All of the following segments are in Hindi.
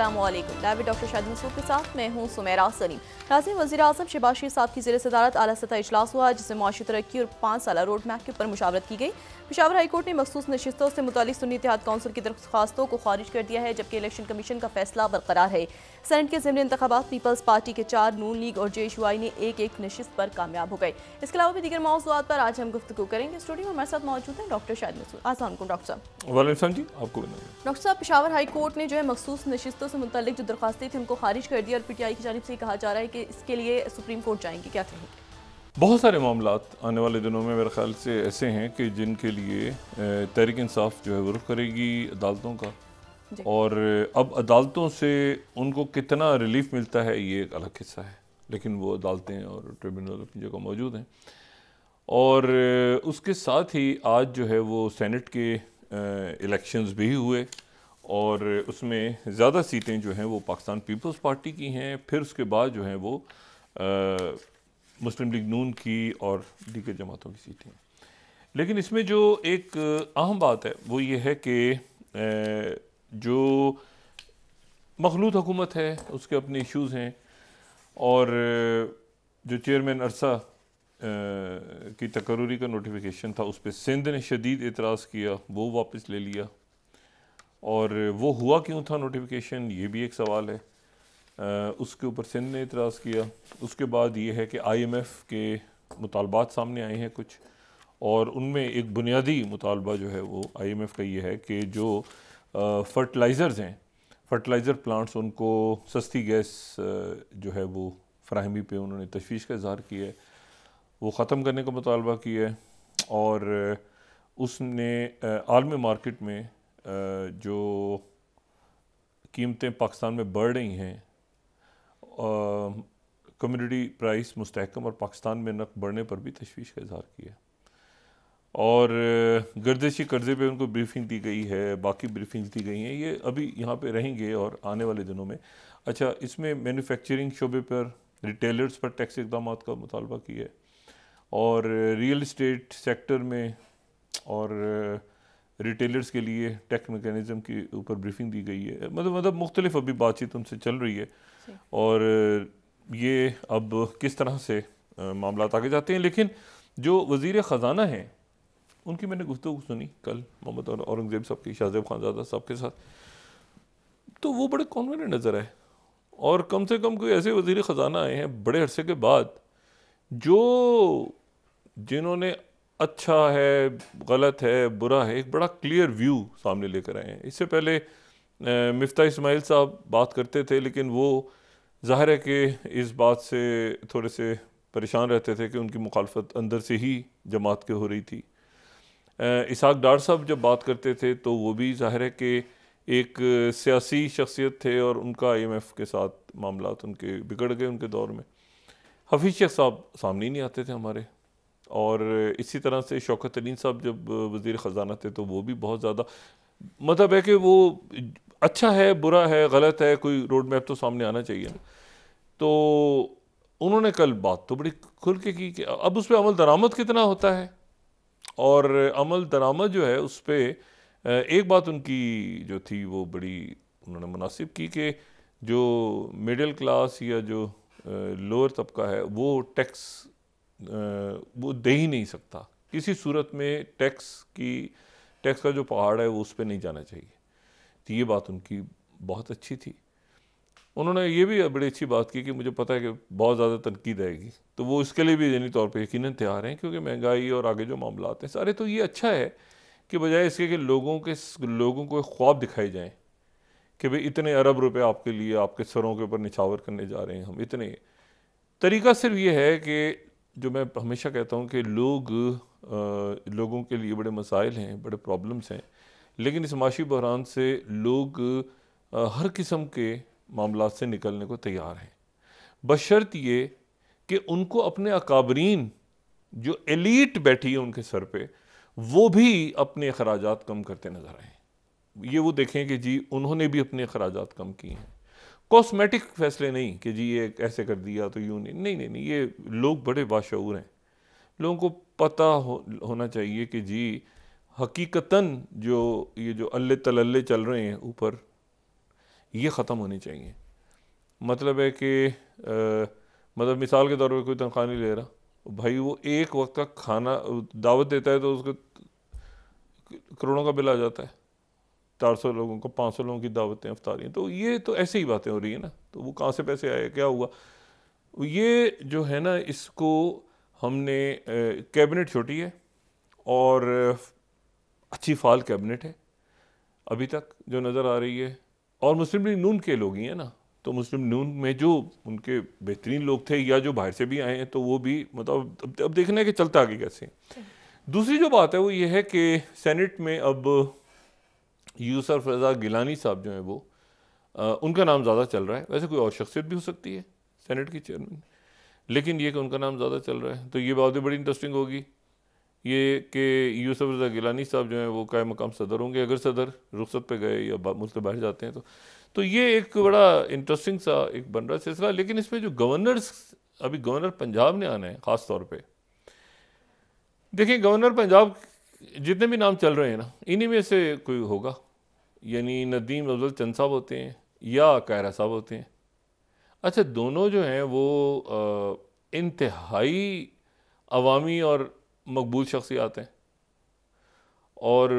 असलम लाइव डॉक्टर शाह मसूद के साथ मैं हूँ सुमेरा सलीम नाजिम वजी अजम शिबाशी साहब की जेर सदारत अली सतह अजलास हुआ जिसमें माशी तरक्की और पाँच साल रोड मैप के ऊपर मुशावरत की गई पिशावर हाईकोर्ट ने मखसूस नशस्तों से मुतलिक सुन्नी इतिहाद काउंसिल की दरखास्तों को खारिज कर दिया है जबकि इलेक्शन कमीशन का फैसला बरकरार है सेनेट के जिमन इंतबात पीपल्स पार्टी के चार नून लीग और जे ने एक एक नशस्त पर कामयाब हो गए इसके अलावा भी दीगर मौजूद पर आज हम गुफ्तु करेंगे स्टूडियो में हमारे साथ मौजूद हैं डॉक्टर शाहिद मसूद को डॉक्टर साहब डॉक्टर साहब पिशावर हाई कोर्ट ने जो है मखसूस नशस्तों से मुतलिक जो दरखास्तें थी उनको खारिज कर दिया और पीटीआई की जानब से कहा जा रहा है कि इसके लिए सुप्रीम कोर्ट जाएंगे क्या कहेंगे बहुत सारे मामला आने वाले दिनों में मेरे ख्याल से ऐसे हैं कि जिनके लिए तहरीक इंसाफ जो है रुख करेगी अदालतों का और अब अदालतों से उनको कितना रिलीफ मिलता है ये एक अलग हिस्सा है लेकिन वो अदालतें और ट्रिब्यूनल अपनी जगह मौजूद हैं और उसके साथ ही आज जो है वो सेनेट के इलेक्शंस भी हुए और उसमें ज़्यादा सीटें जो हैं वो पाकिस्तान पीपल्स पार्टी की हैं फिर उसके बाद जो हैं वो आ, मुस्लिम लीग नून की और दीगर जमातों की सीटें लेकिन इसमें जो एक अहम बात है वो ये है कि जो मखलूत हुकूमत है उसके अपने इश्यूज़ हैं और जो चेयरमैन अरसा की तकरूरी का नोटिफिकेशन था उस पर सिंध ने शदीद एतराज़ किया वो वापस ले लिया और वो हुआ क्यों था नोटिफिकेशन ये भी एक सवाल है उसके ऊपर सिंध ने इतराज़ किया उसके बाद ये है कि आई एम एफ़ के मुतालबात सामने आए हैं कुछ और उनमें एक बुनियादी मुतालबा जो है वो आई एम एफ़ का ये है कि जो फर्टिलाइज़र्स हैं फर्टिलाइज़र प्लांट्स उनको सस्ती गैस जो है वो फ्राहमी पे उन्होंने तशवीश का इजहार किया है वो ख़त्म करने का मुतालबा किया है और उसने आलमी मार्केट में जो कीमतें पाकिस्तान में बढ़ रही हैं कम्युनिटी प्राइस मुस्तकम और पाकिस्तान में नक बढ़ने पर भी तशवीश का इजहार किया और गर्दशी कर्जे पे उनको ब्रीफिंग दी गई है बाकी ब्रीफिंग्स दी गई हैं ये अभी यहाँ पे रहेंगे और आने वाले दिनों में अच्छा इसमें मैन्युफैक्चरिंग शोबे पर रिटेलर्स पर टैक्स इकदाम का मुतालबा किया है और रियल इस्टेट सेक्टर में और रिटेलर्स के लिए टेक्ट मेकनिज़म के ऊपर ब्रीफिंग दी गई है मतलब मतलब मुख्तलिफ अभी बातचीत उनसे चल रही है और ये अब किस तरह से मामला आगे जाते हैं लेकिन जो वज़ी ख़जाना हैं उनकी मैंने गुफ्तु सुनी कल मोहम्मद औरंगज़ेब साहब की शाहजेब खानजादा साहब के साथ तो वो बड़े कॉन्फिडेंट नज़र आए और कम से कम कोई ऐसे वज़ी ख़जाना आए हैं बड़े अरसे के बाद जो जिन्होंने अच्छा है गलत है बुरा है एक बड़ा क्लियर व्यू सामने लेकर आए हैं इससे पहले मफ्ता इस्माइल साहब बात करते थे लेकिन वो ज़ाहिर है कि इस बात से थोड़े से परेशान रहते थे कि उनकी मुखालफत अंदर से ही जमात के हो रही थी इसहाक डार साहब जब बात करते थे तो वो भी ज़ाहिर है कि एक सियासी शख्सियत थे और उनका आई एम एफ़ के साथ मामला उनके बिगड़ गए उनके दौर में हफीज़ शेख साहब सामने ही नहीं आते थे हमारे और इसी तरह से शौकत तरीन साहब जब वज़ी ख़जाना थे तो वो भी बहुत ज़्यादा मतलब है कि वो अच्छा है बुरा है गलत है कोई रोड मैप तो सामने आना चाहिए तो उन्होंने कल बात तो बड़ी खुल के की कि अब उस पर अमल दरामद कितना होता है और अमल दरामद जो है उस पर एक बात उनकी जो थी वो बड़ी उन्होंने मुनासिब की कि जो मिडिल क्लास या जो लोअर तबका है वो टैक्स वो दे ही नहीं सकता किसी सूरत में टैक्स की टैक्स का जो पहाड़ है वो उस पर नहीं जाना चाहिए तो ये बात उनकी बहुत अच्छी थी उन्होंने ये भी बड़ी अच्छी बात की कि मुझे पता है कि बहुत ज़्यादा तनकीद आएगी तो वो इसके लिए भी जहनी तौर पर यकीन तैयार हैं क्योंकि महंगाई और आगे जो मामला हैं सारे तो ये अच्छा है कि बजाय इसके कि लोगों के लोगों को ख्वाब दिखाए जाएँ कि भाई इतने अरब रुपए आपके लिए आपके सरों के ऊपर निछावर करने जा रहे हैं हम इतने तरीका सिर्फ ये है कि जो मैं हमेशा कहता हूँ कि लोग आ, लोगों के लिए बड़े मसाइल हैं बड़े प्रॉब्लम्स हैं लेकिन इस माशी बहरान से लोग आ, हर किस्म के मामला से निकलने को तैयार हैं बशर्त ये कि उनको अपने अकाबरीन जो एलीट बैठी है उनके सर पे वो भी अपने अखराज कम करते नज़र आए ये वो देखें कि जी उन्होंने भी अपने अखराज कम किए हैं कॉस्मेटिक फैसले नहीं कि जी ये ऐसे कर दिया तो यूँ नहीं नहीं नहीं, नहीं ये लोग बड़े बाशूर हैं लोगों को पता हो, होना चाहिए कि जी हकीकता जो ये जो अल्ले तल्ले चल रहे हैं ऊपर ये ख़त्म होने चाहिए मतलब है कि मतलब मिसाल के तौर पर कोई तनख्वाह नहीं ले रहा भाई वो एक वक्त का खाना दावत देता है तो उसको करोड़ों का बिल आ जाता है चार सौ लोगों को पाँच सौ लोगों की दावतें अफ्तारियाँ तो ये तो ऐसे ही बातें हो रही है ना तो वो कहाँ से पैसे आए क्या हुआ ये जो है ना इसको हमने कैबिनेट छोटी है और अच्छी फाल कैबिनेट है अभी तक जो नज़र आ रही है और मुस्लिम लीग नून के लोग ही हैं ना तो मुस्लिम नून में जो उनके बेहतरीन लोग थे या जो बाहर से भी आए हैं तो वो भी मतलब अब देखना है कि चलता आगे कैसे दूसरी जो बात है वो ये है कि सेनेट में अब यूसफ रजा गिलानी साहब जो हैं वो आ, उनका नाम ज़्यादा चल रहा है वैसे कोई और शख्सियत भी हो सकती है सेनेट की चेयरमैन लेकिन ये कि उनका नाम ज़्यादा चल रहा है तो ये बात बड़ी इंटरेस्टिंग होगी ये कि यूसफ रजा गिलानी साहब जो हैं वो कायम मकाम सदर होंगे अगर सदर रुख्सत पे गए या मुल्क से बाहर जाते हैं तो तो ये एक बड़ा इंटरेस्टिंग सा एक बन रहा सिलसिला लेकिन इसमें जो गवर्नर्स अभी गवर्नर पंजाब ने आना है ख़ास तौर पर देखिए गवर्नर पंजाब जितने भी नाम चल रहे हैं ना इन्हीं में से कोई होगा यानी नदीम अफजल चंद साहब होते हैं या कायरा साहब होते हैं अच्छा दोनों जो हैं वो इंतहाई अवामी और मकबूल शख्सियात हैं और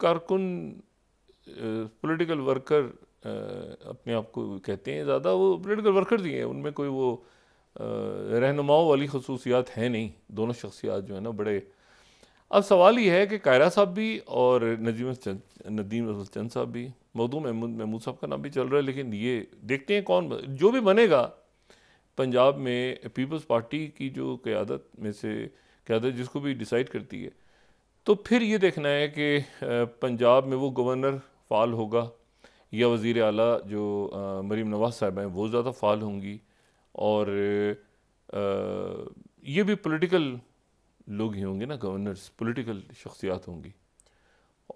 कारकुन पॉलिटिकल वर्कर अपने आप को कहते हैं ज़्यादा वो पोलिटिकल वर्कर ही हैं उनमें कोई वो रहनुमाओं वाली खसूसियात हैं नहीं दोनों शख्सियात जो है ना बड़े अब सवाल ये है कि कायरा साहब भी और नदीम नदीम चंद साहब भी मदू महमूद महमूद साहब का नाम भी चल रहा है लेकिन ये देखते हैं कौन जो भी बनेगा पंजाब में पीपल्स पार्टी की जो क़्यादत में से क़्यादत जिसको भी डिसाइड करती है तो फिर ये देखना है कि पंजाब में वो गवर्नर फ़ाल होगा या वज़ी अल जो मरीम नवाज़ साहब हैं वो ज़्यादा फ़ाल होंगी और ये भी पॉलिटिकल लोग ही होंगे ना गवर्नर्स पॉलिटिकल शख्सियात होंगी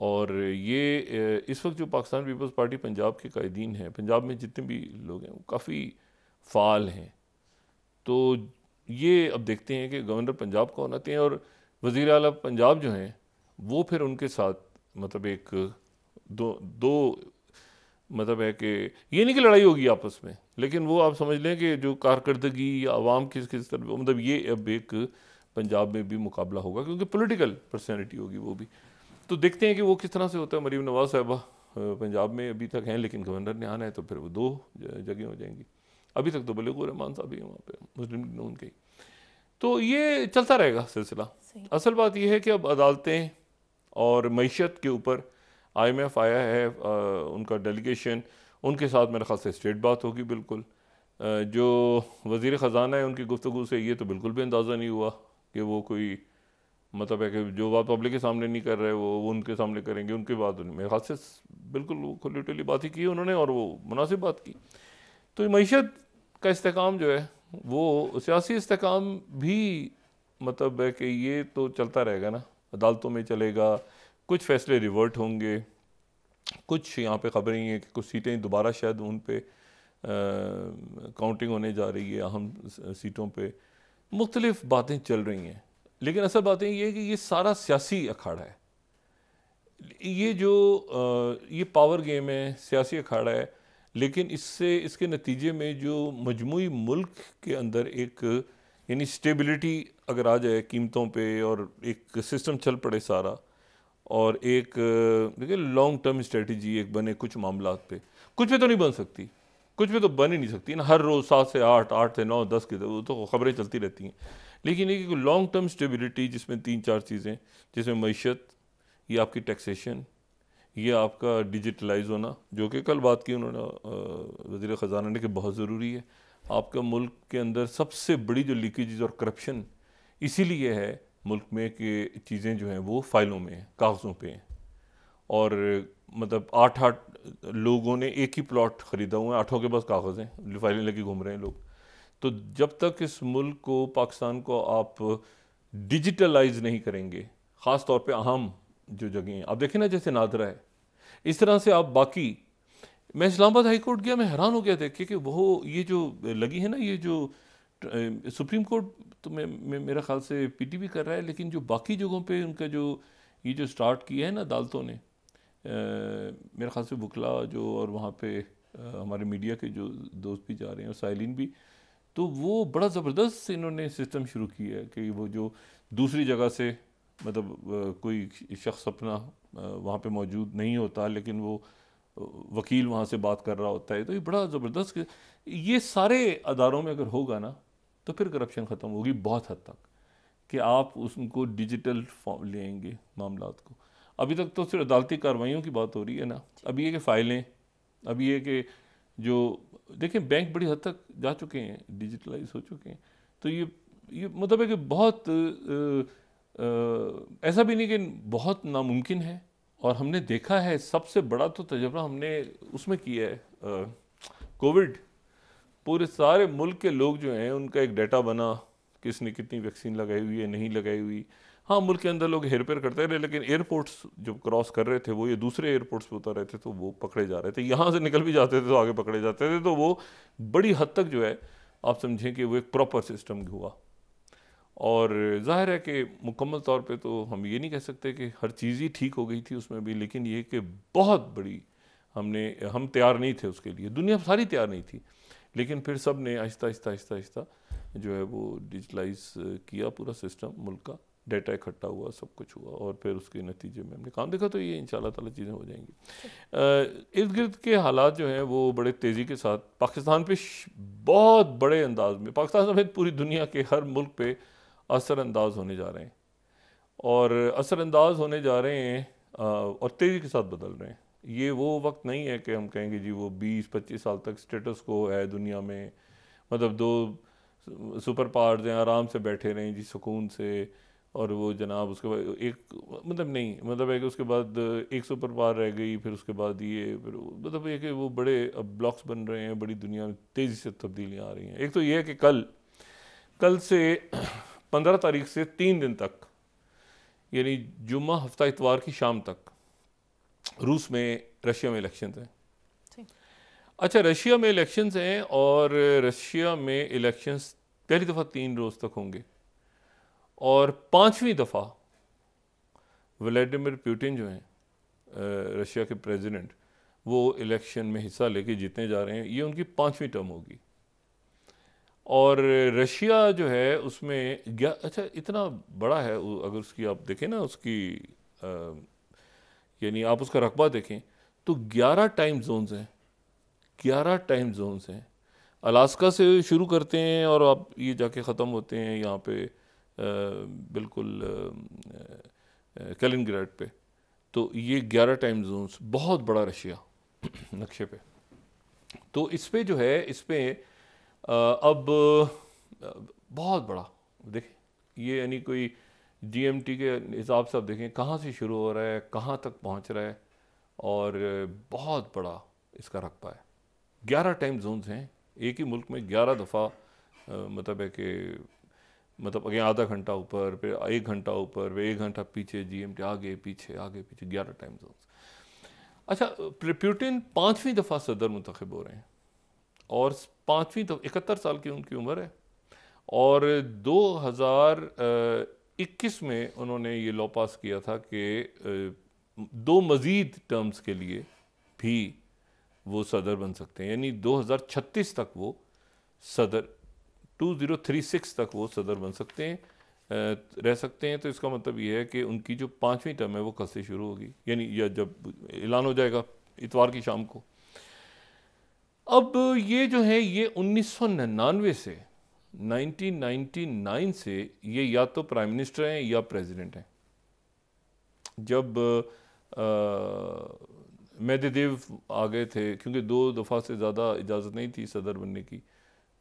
और ये इस वक्त जो पाकिस्तान पीपल्स पार्टी पंजाब के कायदीन हैं पंजाब में जितने भी लोग हैं वो काफ़ी फ़ाल हैं तो ये अब देखते हैं कि गवर्नर पंजाब कौन आते हैं और वज़ी अल पंजाब जो हैं वो फिर उनके साथ मतलब एक दो दो मतलब है कि ये नहीं कि लड़ाई होगी आपस में लेकिन वो आप समझ लें कि जो कारकर्दगी या आवाम किस किस तरफ मतलब ये अब एक पंजाब में भी मुकाबला होगा क्योंकि पॉलिटिकल पर्सनैलिटी होगी वो भी तो देखते हैं कि वो किस तरह से होता है मरीम नवाज साहबा पंजाब में अभी तक हैं लेकिन गवर्नर ने आना है तो फिर वो दो जगह हो जाएंगी अभी तक तो बलेगो रहमान साहब ही हैं वहाँ पर मुस्लिम लीग नून के तो ये चलता रहेगा सिलसिला असल बात यह है कि अब अदालतें और मीशत के ऊपर एफ आया है आ, उनका डेलीगेशन उनके साथ मेरे ख्याल से स्टेट बात होगी बिल्कुल आ, जो वज़ी ख़जाना है उनकी गुफ्तु से ये तो बिल्कुल भी अंदाज़ा नहीं हुआ कि वो कोई मतलब है कि जो बात पब्लिक के सामने नहीं कर रहे वो वो उनके सामने करेंगे उनकी बात मेरे खास बिल्कुल वो खुली टुली बात ही की उन्होंने और वो मुनासिब बात की तो मीशत का इसकाम जो है वो सियासी इसकाम भी मतलब है कि ये तो चलता रहेगा ना अदालतों में चलेगा कुछ फैसले रिवर्ट होंगे कुछ यहाँ पे खबरें हैं कि कुछ सीटें दोबारा शायद उन पर काउंटिंग होने जा रही है अहम सीटों पर मुख्तलिफ बातें चल रही हैं लेकिन असल बातें ये है कि ये सारा सियासी अखाड़ा है ये जो ये पावर गेम है सियासी अखाड़ा है लेकिन इससे इसके नतीजे में जो मजमू मुल्क के अंदर एक यानी स्टेबिलिटी अगर आ जाए कीमतों पे और एक सिस्टम चल पड़े सारा और एक देखिए लॉन्ग टर्म स्ट्रेटजी एक बने कुछ मामला पे कुछ पे तो नहीं बन सकती कुछ भी तो बन ही नहीं सकती ना हर रोज़ सात से आठ आठ से नौ दस के तो खबरें चलती रहती हैं लेकिन एक लॉन्ग टर्म स्टेबिलिटी जिसमें तीन चार चीज़ें जिसमें मीशत ये आपकी टैक्सेशन ये आपका डिजिटलाइज होना जो कि कल बात की उन्होंने वजीर ख़जाना ने कि बहुत ज़रूरी है आपका मुल्क के अंदर सबसे बड़ी जो लीकेजेज और करप्शन इसीलिए है मुल्क में कि चीज़ें जो हैं वो फाइलों में हैं कागज़ों पर हैं और मतलब आठ आठ लोगों ने एक ही प्लॉट ख़रीदा हुआ है आठों के पास कागज़ हैं फाइलें लेके घूम रहे हैं लोग तो जब तक इस मुल्क को पाकिस्तान को आप डिजिटलाइज नहीं करेंगे ख़ास तौर पे अहम जो जगह हैं आप देखें ना जैसे नादरा है इस तरह से आप बाकी मैं इस्लामाबाद हाई कोर्ट गया मैं हैरान हो गया था क्योंकि वो ये जो लगी है ना ये जो सुप्रीम कोर्ट तो मैं, मैं मेरा ख्याल से पीटी भी कर रहा है लेकिन जो बाकी जगहों पे उनका जो ये जो स्टार्ट किया है ना अदालतों ने मेरे ख्याल से बुकला जो और वहाँ पे हमारे मीडिया के जो दोस्त भी जा रहे हैं और साइलिन भी तो वो बड़ा ज़बरदस्त इन्होंने सिस्टम शुरू किया है कि वो जो दूसरी जगह से मतलब कोई शख्स अपना वहाँ पे मौजूद नहीं होता लेकिन वो वकील वहाँ से बात कर रहा होता है तो ये बड़ा ज़बरदस्त ये सारे अदारों में अगर होगा ना तो फिर करप्शन ख़त्म होगी बहुत हद तक कि आप उसको डिजिटल फॉर्म लेंगे मामला को अभी तक तो सिर्फ अदालती कार्रवाइयों की बात हो रही है ना अभी ये कि फ़ाइलें अभी ये कि जो देखें बैंक बड़ी हद तक जा चुके हैं डिजिटलाइज हो चुके हैं तो ये ये मतलब है कि बहुत आ, आ, ऐसा भी नहीं कि बहुत नामुमकिन है और हमने देखा है सबसे बड़ा तो तजर्बा हमने उसमें किया है कोविड पूरे सारे मुल्क के लोग जो हैं उनका एक डाटा बना किसने कितनी वैक्सीन लगाई हुई है नहीं लगाई हुई हाँ मुल्क के अंदर लोग हेर पेर करते रहे लेकिन एयरपोर्ट्स जब क्रॉस कर रहे थे वो ये दूसरे एयरपोर्ट्स पर उतर रहे थे तो वो पकड़े जा रहे थे यहाँ से निकल भी जाते थे तो आगे पकड़े जाते थे तो वो बड़ी हद तक जो है आप समझें कि वो एक प्रॉपर सिस्टम हुआ और जाहिर है कि मुकम्मल तौर पर तो हम ये नहीं कह सकते कि हर चीज़ ही ठीक हो गई थी उसमें भी लेकिन ये कि बहुत बड़ी हमने हम तैयार नहीं थे उसके लिए दुनिया सारी तैयार नहीं थी लेकिन फिर सब ने आहिस्ता आहिस्ता आहिस्ता आहिस्ता जो है वो डिजिटलाइज किया पूरा सिस्टम मुल्क का डेटा इकट्ठा हुआ सब कुछ हुआ और फिर उसके नतीजे में हमने काम देखा तो ये इन ताला चीज़ें हो जाएंगी इर्द गिर्द के हालात जो हैं वो बड़े तेज़ी के साथ पाकिस्तान पे बहुत बड़े अंदाज में पाकिस्तान समेत पूरी दुनिया के हर मुल्क पे असरअंदाज होने जा रहे हैं और असरअंदाज होने जा रहे हैं और तेज़ी के साथ बदल रहे हैं ये वो वक्त नहीं है कि हम कहेंगे जी वो बीस पच्चीस साल तक स्टेटस को है दुनिया में मतलब दो सुपर पावर्स हैं आराम से बैठे रहें जी सुकून से और वो जनाब उसके बाद एक मतलब नहीं मतलब है कि उसके बाद एक सुपर पावर रह गई फिर उसके बाद ये फिर मतलब ये कि वो बड़े अब ब्लॉक्स बन रहे हैं बड़ी दुनिया में तेज़ी से तब्दीलियाँ आ रही हैं एक तो ये है कि कल कल से पंद्रह तारीख से तीन दिन तक यानी जुम्मा हफ्ता इतवार की शाम तक रूस में रशिया में इलेक्शन हैं अच्छा रशिया में इलेक्शंस हैं और रशिया में इलेक्शंस पहली दफ़ा तीन रोज़ तक होंगे और पांचवी दफ़ा व्लादिमीर पुटिन जो हैं रशिया के प्रेसिडेंट वो इलेक्शन में हिस्सा लेके जीतने जा रहे हैं ये उनकी पांचवी टर्म होगी और रशिया जो है उसमें अच्छा इतना बड़ा है अगर उसकी आप देखें ना उसकी यानी आप उसका रकबा देखें तो 11 टाइम जोन्स हैं 11 टाइम जोन्स हैं अलास्का से शुरू करते हैं और आप ये जाके ख़त्म होते हैं यहाँ पे बिल्कुल कलिनग्राड पे तो ये ग्यारह टाइम जोन्स बहुत बड़ा रशिया नक्शे पे तो इस पर जो है इस पर अब बहुत बड़ा देखें ये यानी कोई जीएमटी के हिसाब से आप देखें कहाँ से शुरू हो रहा है कहाँ तक पहुँच रहा है और बहुत बड़ा इसका रकबा है ग्यारह टाइम जोन्स हैं एक ही मुल्क में ग्यारह दफ़ा मतलब है कि मतलब अगे आधा घंटा ऊपर फिर एक घंटा ऊपर फिर एक घंटा पीछे जीएमटी आगे पीछे आगे पीछे ग्यारह टाइम जोन अच्छा प्यूटिन पाँचवीं दफ़ा सदर मुंतखब हो रहे हैं और पाँचवीं दफ़ा इकहत्तर साल की उनकी उम्र है और दो हज़ार इक्कीस में उन्होंने ये लॉ पास किया था कि दो मज़ीद टर्म्स के लिए भी वो सदर बन सकते हैं यानी 2036 तक वो सदर 2036 तक वो सदर बन सकते हैं रह सकते हैं तो इसका मतलब ये है कि उनकी जो पाँचवीं टर्म है वो कल से शुरू होगी यानी या जब ऐलान हो जाएगा इतवार की शाम को अब ये जो है ये 1999 से 1999 से ये या तो प्राइम मिनिस्टर हैं या प्रेसिडेंट हैं जब मेदेदेव आ गए थे क्योंकि दो दफ़ा से ज़्यादा इजाज़त नहीं थी सदर बनने की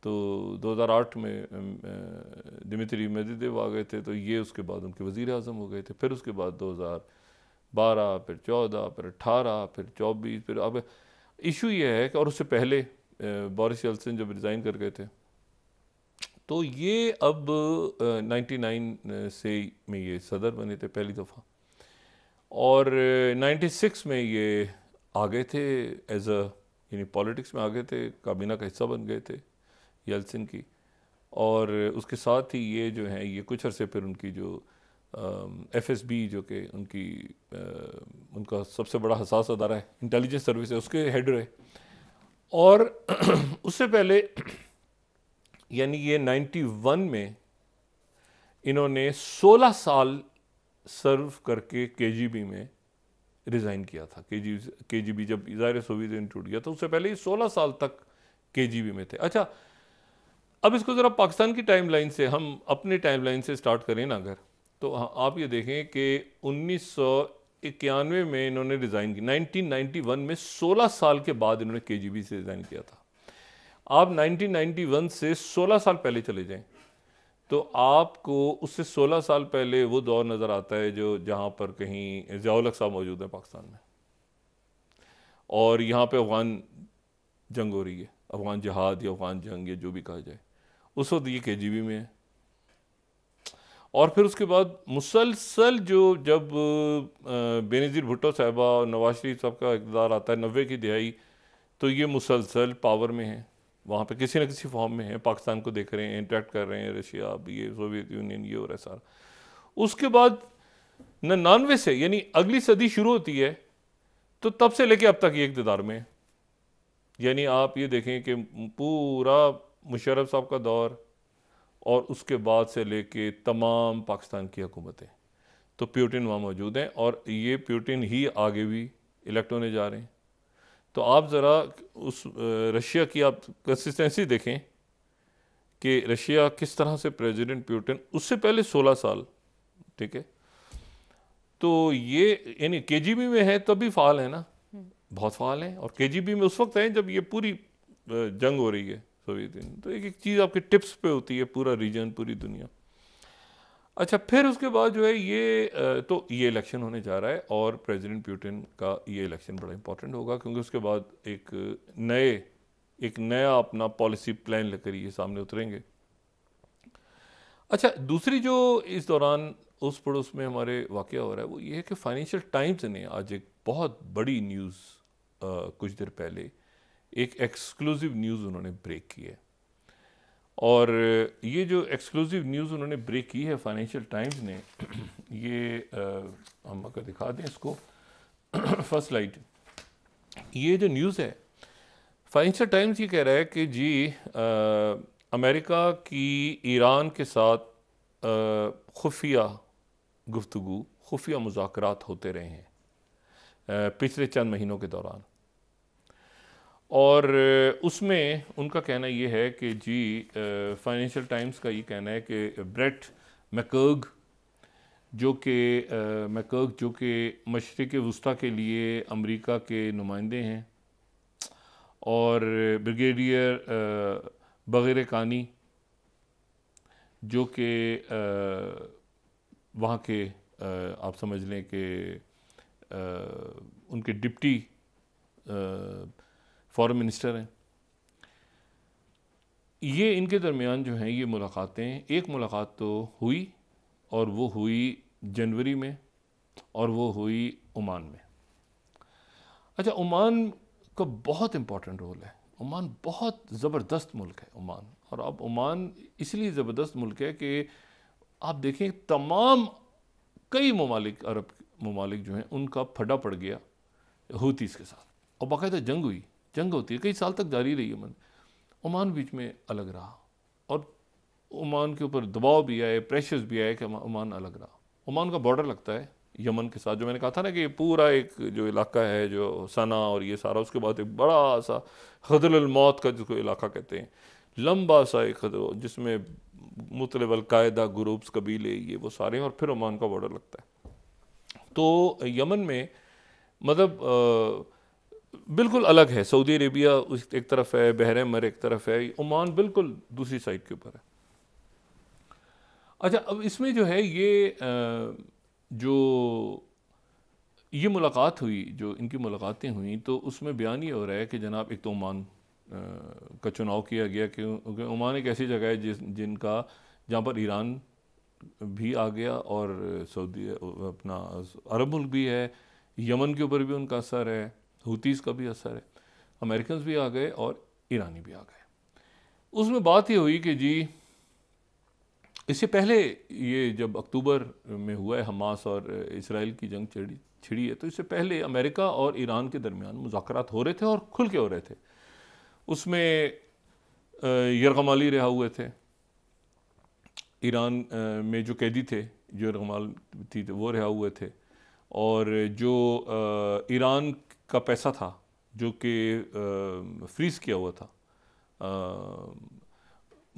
तो 2008 में दिमित्री मेददेव आ गए थे तो ये उसके बाद उनके वज़ी अजम हो गए थे फिर उसके बाद 2012 फिर 14 फिर 18 फिर 24 फिर अब इशू ये है कि और उससे पहले बोरिस यल्सन जब रिज़ाइन कर गए थे तो ये अब 99 से में ये सदर बने थे पहली दफ़ा और 96 में ये आ गए थे एज अ यानी पॉलिटिक्स में आ गए थे काबीना का हिस्सा बन गए थे यल्सिन की और उसके साथ ही ये जो है ये कुछ अरसे फिर उनकी जो एफ एस बी जो कि उनकी आ, उनका सबसे बड़ा हसास अदारा है इंटेलिजेंस सर्विस है उसके हेड रहे और उससे पहले यानी ये 91 में इन्होंने 16 साल सर्व करके के जी बी में रिज़ाइन किया था के जी के जी बी जब ज़ाहिर सोवियत यूनियन टूट गया था उससे पहले ही सोलह साल तक के जी बी में थे अच्छा अब इसको ज़रा पाकिस्तान की टाइमलाइन से हम अपने टाइमलाइन से स्टार्ट करें ना अगर तो हाँ, आप ये देखें कि उन्नीस सौ इक्यानवे में इन्होंने रिज़ाइन की 1991 में 16 साल के बाद इन्होंने के से रिज़ाइन किया था आप 1991 से 16 साल पहले चले जाएं तो आपको उससे 16 साल पहले वो दौर नज़र आता है जो जहाँ पर कहीं ज़ियालक साहब मौजूद हैं पाकिस्तान में और यहाँ पे अफ़गान जंग हो रही है अफ़गान जहाद या अफ़गान जंग या जो भी कहा जाए उस वक्त ये के में है और फिर उसके बाद मुसलसल जो जब बेनज़ीर भुट्टो साहबा और नवाज शरीफ साहब का इकदार आता है नबे की दिहाई तो ये मुसलसल पावर में है वहाँ पे किसी न किसी फॉर्म में है पाकिस्तान को देख रहे हैं इंटरेक्ट कर रहे हैं रशिया अब ये सोवियत यूनियन ये हो रहा है सारा उसके बाद नानवे से यानी अगली सदी शुरू होती है तो तब से लेके अब तक ये इकतदार में यानी आप ये देखें कि पूरा मुशरफ साहब का दौर और उसके बाद से लेके तमाम पाकिस्तान की हुकूमतें तो प्यूटिन वहाँ मौजूद हैं और ये प्यूटिन ही आगे भी इलेक्ट होने जा रहे हैं तो आप ज़रा उस रशिया की आप कंसिस्टेंसी देखें कि रशिया किस तरह से प्रेसिडेंट प्यूटिन उससे पहले 16 साल ठीक है तो ये यानी के में है तभी फाल है ना हम्म। बहुत फाल हैं और के में उस वक्त हैं जब ये पूरी जंग हो रही है सोवियत यूनियन तो एक एक चीज़ आपके टिप्स पे होती है पूरा रीजन पूरी दुनिया अच्छा फिर उसके बाद जो है ये तो ये इलेक्शन होने जा रहा है और प्रेसिडेंट प्यूटिन का ये इलेक्शन बड़ा इंपॉर्टेंट होगा क्योंकि उसके बाद एक नए एक नया अपना पॉलिसी प्लान लेकर ये सामने उतरेंगे अच्छा दूसरी जो इस दौरान उस पड़ोस में हमारे वाक़ हो रहा है वो ये है कि फाइनेंशियल टाइम्स ने आज एक बहुत बड़ी न्यूज़ कुछ देर पहले एक एक्सक्लूसिव न्यूज़ उन्होंने ब्रेक की है और ये जो एक्सक्लूसिव न्यूज़ उन्होंने ब्रेक की है फाइनेंशियल टाइम्स ने ये आ, हम अगर दिखा दें इसको फर्स्ट लाइट ये जो न्यूज़ है फाइनेंशियल टाइम्स ये कह रहा है कि जी आ, अमेरिका की ईरान के साथ खुफिया गुफ्तु खुफिया मुजाकर होते रहे हैं पिछले चंद महीनों के दौरान और उसमें उनका कहना ये है कि जी फाइनेंशियल टाइम्स का ये कहना है कि ब्रेट मैकर्ग जो कि मैकर्ग जो कि मशरक़ वस्ती के लिए अमेरिका के नुमाइंदे हैं और ब्रिगेडियर बगैर कानी जो कि वहाँ के आप समझ लें कि उनके डिप्टी आ, फॉरेन मिनिस्टर हैं ये इनके दरमियान जो हैं ये मुलाकातें एक मुलाकात तो हुई और वो हुई जनवरी में और वो हुई ओमान में अच्छा ओमान का बहुत इम्पॉर्टेंट रोल है ओमान बहुत ज़बरदस्त मुल्क है ओमान और अब ओमान इसलिए ज़बरदस्त मुल्क है कि आप देखें तमाम कई ममालिक अरब ममालिक जो हैं उनका फटा पड़ गया हूतीस के साथ और बाकायदा जंग हुई जंग होती है कई साल तक जारी रही अमन ओमान बीच में अलग रहा और ओमान के ऊपर दबाव भी आए प्रेशर्स भी आए कि ओमान अलग रहा ओमान का बॉर्डर लगता है यमन के साथ जो मैंने कहा था ना कि पूरा एक जो इलाका है जो सना और ये सारा उसके बाद एक बड़ा सा खदरमौत का जिसको इलाका कहते हैं लंबा सा एक जिसमें मुतलब अलकायदा ग्रुप्स कबीले ये वो सारे और फिर ओमान का बॉर्डर लगता है तो यमन में मतलब बिल्कुल अलग है सऊदी अरेबिया उस एक तरफ है बहर मर एक तरफ है ओमान बिल्कुल दूसरी साइड के ऊपर है अच्छा अब इसमें जो है ये जो ये मुलाकात हुई जो इनकी मुलाकातें हुई तो उसमें बयान ये हो रहा है कि जनाब एक तो ओमान का चुनाव किया गया क्योंकि ओमान एक ऐसी जगह है जिस जिनका जहाँ पर ईरान भी आ गया और सऊदी अपना अरब मुल्क भी है यमन के ऊपर भी उनका असर है हूतीस का भी असर है अमेरिकन भी आ गए और ईरानी भी आ गए उसमें बात ये हुई कि जी इससे पहले ये जब अक्टूबर में हुआ है हमास और इसराइल की जंग छिड़ी छिड़ी है तो इससे पहले अमेरिका और ईरान के दरमियान मुजात हो रहे थे और खुल के हो रहे थे उसमें यरगमाली रहा रिहा हुए थे ईरान में जो कैदी थे जो यरगमाल थी वो रहा हुए थे और जो ईरान का पैसा था जो कि फ्रीज़ किया हुआ था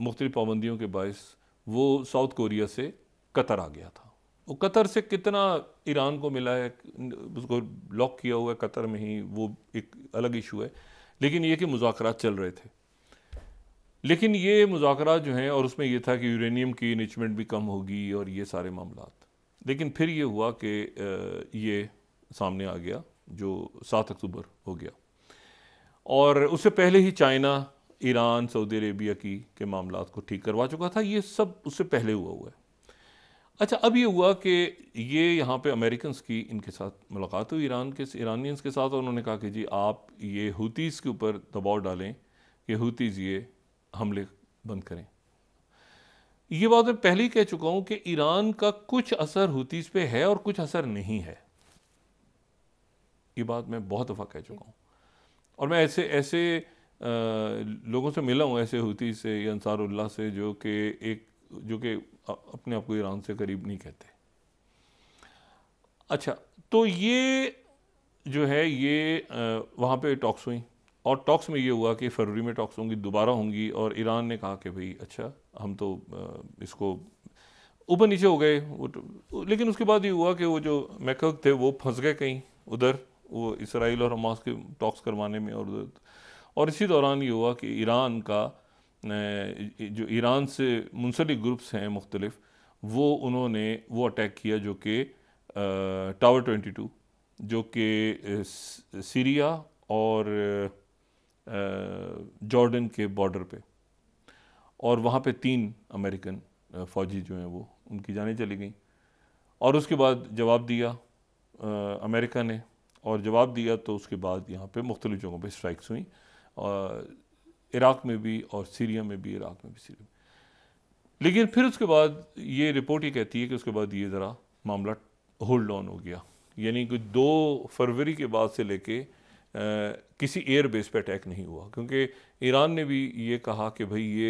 मुख्तलि पाबंदियों के बायस वो साउथ कोरिया से कतर आ गया था वो कतर से कितना ईरान को मिला है उसको लॉक किया हुआ है कतर में ही वो एक अलग इशू है लेकिन ये कि मुजाकर चल रहे थे लेकिन ये मुजाकर जो हैं और उसमें यह था कि यूरेनियम की इनिचमेंट भी कम होगी और ये सारे मामला लेकिन फिर ये हुआ कि ये सामने आ गया जो सात अक्टूबर हो गया और उससे पहले ही चाइना ईरान सऊदी अरेबिया की के मामला को ठीक करवा चुका था ये सब उससे पहले हुआ हुआ है अच्छा अब ये हुआ कि ये यहाँ पे अमेरिकन की इनके साथ मुलाकात हुई ईरान के ईरानियंस के साथ और उन्होंने कहा कि जी आप ये हूतीज़ के ऊपर दबाव डालें कि हूतीज़ ये हमले बंद करें ये बात मैं पहले ही कह चुका हूँ कि ईरान का कुछ असर हूतीज़ पे है और कुछ असर नहीं है ये बात मैं बहुत दफ़ा कह चुका हूँ और मैं ऐसे ऐसे आ, लोगों से मिला हूँ ऐसे हूती से या अंसारुल्ला से जो कि एक जो कि अपने आप को ईरान से करीब नहीं कहते अच्छा तो ये जो है ये वहाँ पे टॉक्स हुई और टॉक्स में ये हुआ कि फरवरी में टॉक्स होंगी दोबारा होंगी और ईरान ने कहा कि भाई अच्छा हम तो इसको ऊपर नीचे हो गए वो तो, लेकिन उसके बाद ये हुआ कि वो जो मैक थे वो फंस गए कहीं उधर वो इसराइल और हमास के टॉक्स करवाने में और और इसी दौरान ये हुआ कि ईरान का जो ईरान से मुंसलिक ग्रुप्स हैं मुख्तलिफ वो उन्होंने वो अटैक किया जो कि टावर ट्वेंटी टू जो कि सीरिया और जॉर्डन के बॉर्डर पे और वहाँ पे तीन अमेरिकन फ़ौजी जो हैं वो उनकी जानें चली गई और उसके बाद जवाब दिया अमेरिका ने और जवाब दिया तो उसके बाद यहाँ पर मुख्तलि जगहों पर स्ट्राइक्स हुई इराक़ में भी और सीरिया में भी इराक़ में भी सीरिया में लेकिन फिर उसके बाद ये रिपोर्ट ये कहती है कि उसके बाद ये ज़रा मामला होल्ड ऑन हो गया यानी कि दो फरवरी के बाद से लेके किसी एयर बेस पर अटैक नहीं हुआ क्योंकि ईरान ने भी ये कहा कि भाई ये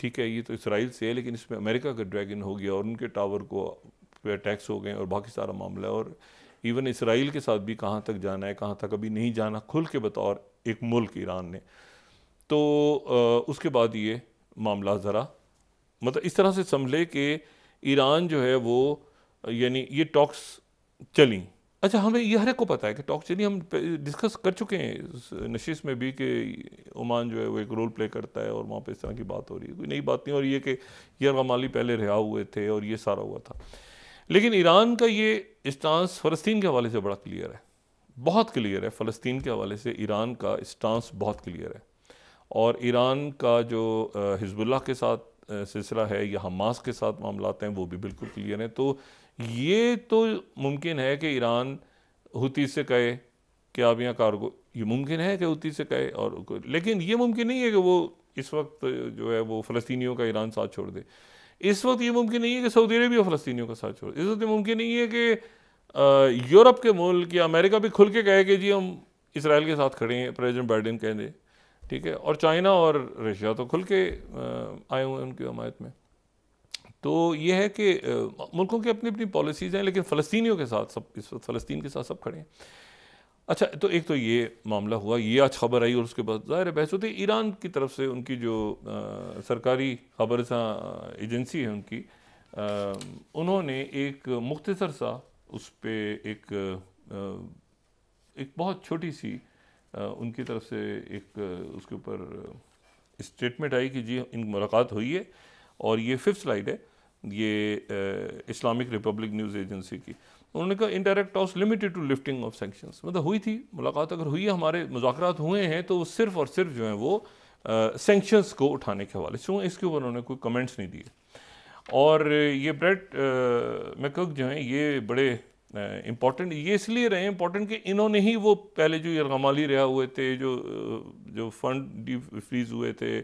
ठीक है ये तो इसराइल से है लेकिन इसमें अमेरिका का ड्रैगन हो गया और उनके टावर को अटैक्स हो गए और बाकी सारा मामला और इवन इसराइल के साथ भी कहाँ तक जाना है कहाँ तक अभी नहीं जाना खुल के बतौर एक मुल्क ईरान ने तो उसके बाद ये मामला ज़रा मतलब इस तरह से समझ कि ईरान जो है वो यानी ये टॉक्स चली अच्छा हमें ये हर एक को पता है कि टॉक चली हम डिस्कस कर चुके हैं नशीस में भी कि ओमान जो है वो एक रोल प्ले करता है और वहाँ पे इस तरह की बात हो रही है कोई नई बात नहीं और ये कि यार गमाली पहले रिहा हुए थे और ये सारा हुआ था लेकिन ईरान का ये स्टांस फ़लस्तीन के हवाले से बड़ा क्लियर है बहुत क्लियर है फ़लस्तीन के हवाले से ईरान का स्टांस बहुत क्लियर है और ईरान का जो हिजबुल्लाह के साथ सिलसिला है या हमास के साथ मामला हैं वो भी बिल्कुल क्लियर हैं तो ये तो मुमकिन है कि ईरान हुती से कहे कि आप यहाँ कारगो ये मुमकिन है कि हुती से कहे और लेकिन ये मुमकिन नहीं है कि वो इस वक्त जो है वो फ़लस्तनी का ईरान साथ छोड़ दे इस वक्त ये मुमकिन नहीं है कि सऊदी और फ़लस्तियों का साथ छोड़ इस वक्त ये मुमकिन नहीं है कि यूरोप के मुल्क या अमेरिका भी खुल के कहे कि जी हम इसराइल के साथ खड़े हैं प्रेजिडेंट बाइडन कह दें ठीक है और चाइना और रशिया तो खुल के आए हुए हैं उनकी हमायत में तो ये है कि मुल्कों की अपनी अपनी पॉलिसीज़ हैं लेकिन फ़लस्तियों के साथ सब इस वक्त फ़लस्तीन के साथ सब खड़े हैं अच्छा तो एक तो ये मामला हुआ ये आज खबर आई और उसके बाद ज़ाहिर बहस होती ईरान की तरफ से उनकी जो आ, सरकारी खबर एजेंसी है उनकी आ, उन्होंने एक मुख्तसर सा उस पर एक एक बहुत छोटी सी आ, उनकी तरफ से एक उसके ऊपर स्टेटमेंट आई कि जी इन मुलाकात हुई है और ये फिफ्थ स्लाइड है ये इस्लामिक रिपब्लिक न्यूज़ एजेंसी की उन्होंने कहा indirect talks limited to lifting of sanctions मतलब हुई थी मुलाकात अगर हुई है हमारे मुजाकर हुए हैं तो वो सिर्फ और सिर्फ जो है वो सेंक्शंस को उठाने के हवाले से तो इसके ऊपर उन्होंने कोई कमेंट्स नहीं दिए और ये ब्रेड मैकक जो हैं ये बड़े इम्पॉर्टेंट ये इसलिए रहे इम्पॉर्टेंट कि इन्होंने ही वो पहले जो यमाली रहा हुए थे जो जो फंड डी फ्रीज हुए थे